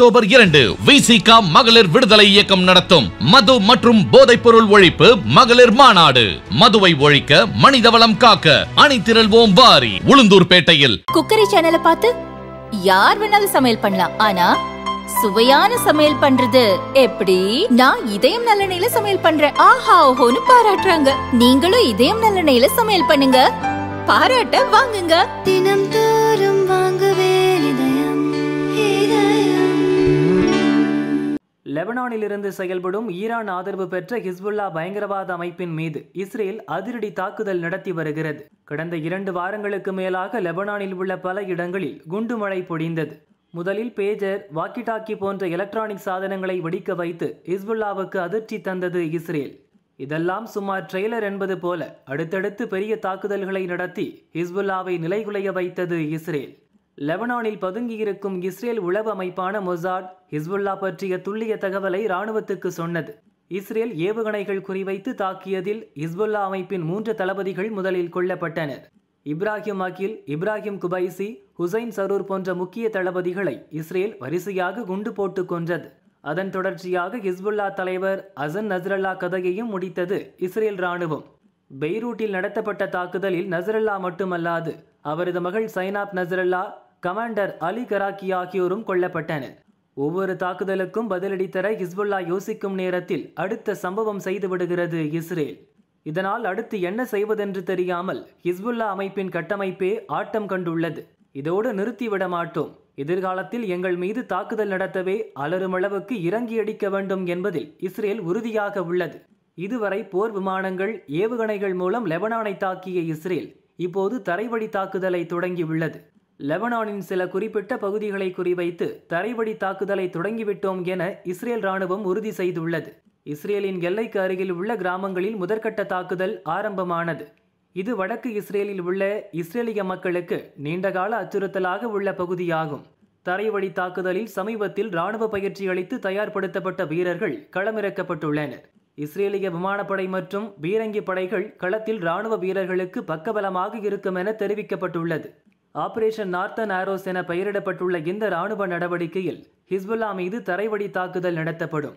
October இரண்டு விசிகா மகளிர் விடுதலை இயக்கம் நடத்தும் மது மற்றும் போதைப் பொருள் ஒழிப்பு மகளிர் மாநாடு மதுவை ஒழிக்க மனிதவளம் காக்க அணி திரள்வோம் வாரி உளுந்தூர்பேட்டையில் குக்கரி சேனலை பார்த்து யார் வேணாலும் சமையல் பண்ணலாம் ஆனா சுவையான சமையல் பண்றது எப்படி நான் இதயம் நல்லெண்ணெயில சமையல் பண்றேன் ஆஹா ஓஹோன்னு பாராட்டுறாங்க நீங்களும் இதயம் நல்லெண்ணெயில சமையல் பண்ணுங்க பாராட்ட வாங்குங்க தினம் தோறும் லெபனானிலிருந்து செயல்படும் ஈரான் ஆதரவு பெற்ற ஹிஸ்புல்லா பயங்கரவாத அமைப்பின் மீது இஸ்ரேல் அதிரடி தாக்குதல் நடத்தி வருகிறது கடந்த இரண்டு வாரங்களுக்கு மேலாக லெபனானில் உள்ள பல இடங்களில் குண்டு மழை பொடிந்தது முதலில் பேஜர் வாக்கிடாக்கி போன்ற எலக்ட்ரானிக் சாதனங்களை வெடிக்க வைத்து ஹிஸ்புல்லாவுக்கு அதிர்ச்சி தந்தது இஸ்ரேல் இதெல்லாம் சுமார் ட்ரெய்லர் என்பது போல அடுத்தடுத்து பெரிய தாக்குதல்களை நடத்தி ஹிஸ்புல்லாவை நிலைகுலைய வைத்தது இஸ்ரேல் லெபனானில் பதுங்கியிருக்கும் இஸ்ரேல் உளவு அமைப்பான மொசாட் ஹிஸ்புல்லா பற்றிய துல்லிய தகவலை இராணுவத்துக்கு சொன்னது இஸ்ரேல் ஏவுகணைகள் குறிவைத்து தாக்கியதில் ஹிஸ்புல்லா அமைப்பின் மூன்று தளபதிகள் முதலில் கொல்லப்பட்டனர் இப்ராஹிம் அகில் இப்ராஹிம் குபைசி ஹுசைன் சரூர் போன்ற முக்கிய தளபதிகளை இஸ்ரேல் வரிசையாக குண்டு போட்டு கொன்றது அதன் தொடர்ச்சியாக ஹிஸ்புல்லா தலைவர் அசன் நசரல்லா கதையையும் முடித்தது இஸ்ரேல் ராணுவம் பெய்ரூட்டில் நடத்தப்பட்ட தாக்குதலில் நசரல்லா மட்டுமல்லாது அவரது மகள் சைனாப் நசரல்லா கமாண்டர் அலி கராக்கி ஆகியோரும் கொல்லப்பட்டனர் ஒவ்வொரு தாக்குதலுக்கும் பதிலடி தர ஹிஸ்புல்லா யோசிக்கும் நேரத்தில் அடுத்த சம்பவம் செய்துவிடுகிறது இஸ்ரேல் இதனால் அடுத்து என்ன செய்வதென்று தெரியாமல் ஹிஸ்புல்லா அமைப்பின் கட்டமைப்பே ஆட்டம் கண்டுள்ளது இதோடு நிறுத்திவிட மாட்டோம் எதிர்காலத்தில் எங்கள் மீது தாக்குதல் நடத்தவே அளவுக்கு இறங்கி அடிக்க வேண்டும் என்பதில் இஸ்ரேல் உறுதியாக உள்ளது இதுவரை போர் விமானங்கள் ஏவுகணைகள் மூலம் லெபனானை தாக்கிய இஸ்ரேல் இப்போது தரைவழி தாக்குதலை தொடங்கியுள்ளது லெபனானின் சில குறிப்பிட்ட பகுதிகளை குறிவைத்து தரைவழி தாக்குதலை தொடங்கிவிட்டோம் என இஸ்ரேல் ராணுவம் உறுதி செய்துள்ளது இஸ்ரேலின் எல்லைக்கு அருகில் உள்ள கிராமங்களில் முதற்கட்ட தாக்குதல் ஆரம்பமானது இது வடக்கு இஸ்ரேலில் உள்ள இஸ்ரேலிய மக்களுக்கு நீண்டகால அச்சுறுத்தலாக உள்ள பகுதியாகும் தரைவழி தாக்குதலில் சமீபத்தில் ராணுவ பயிற்சி அளித்து தயார்படுத்தப்பட்ட வீரர்கள் களமிறக்கப்பட்டுள்ளனர் இஸ்ரேலிய விமானப்படை மற்றும் பீரங்கி படைகள் களத்தில் ராணுவ வீரர்களுக்கு பக்கபலமாக இருக்கும் என தெரிவிக்கப்பட்டுள்ளது ஆபரேஷன் நார்த்தன் ஆரோஸ் என பெயரிடப்பட்டுள்ள இந்த ராணுவ நடவடிக்கையில் ஹிஸ்புல்லா மீது தரைவடி தாக்குதல் நடத்தப்படும்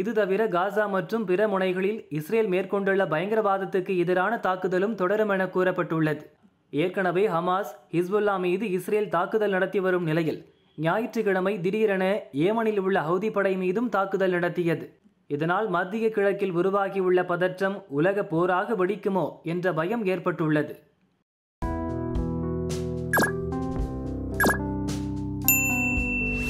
இது தவிர காசா மற்றும் பிற முனைகளில் இஸ்ரேல் மேற்கொண்டுள்ள பயங்கரவாதத்துக்கு எதிரான தாக்குதலும் தொடரும் என கூறப்பட்டுள்ளது ஏற்கனவே ஹமாஸ் ஹிஸ்புல்லா மீது இஸ்ரேல் தாக்குதல் நடத்தி வரும் நிலையில் ஞாயிற்றுக்கிழமை திடீரென ஏமனில் உள்ள ஹவுதி படை மீதும் தாக்குதல் நடத்தியது இதனால் மத்திய கிழக்கில் உருவாகியுள்ள பதற்றம் உலக போராக வெடிக்குமோ என்ற பயம் ஏற்பட்டுள்ளது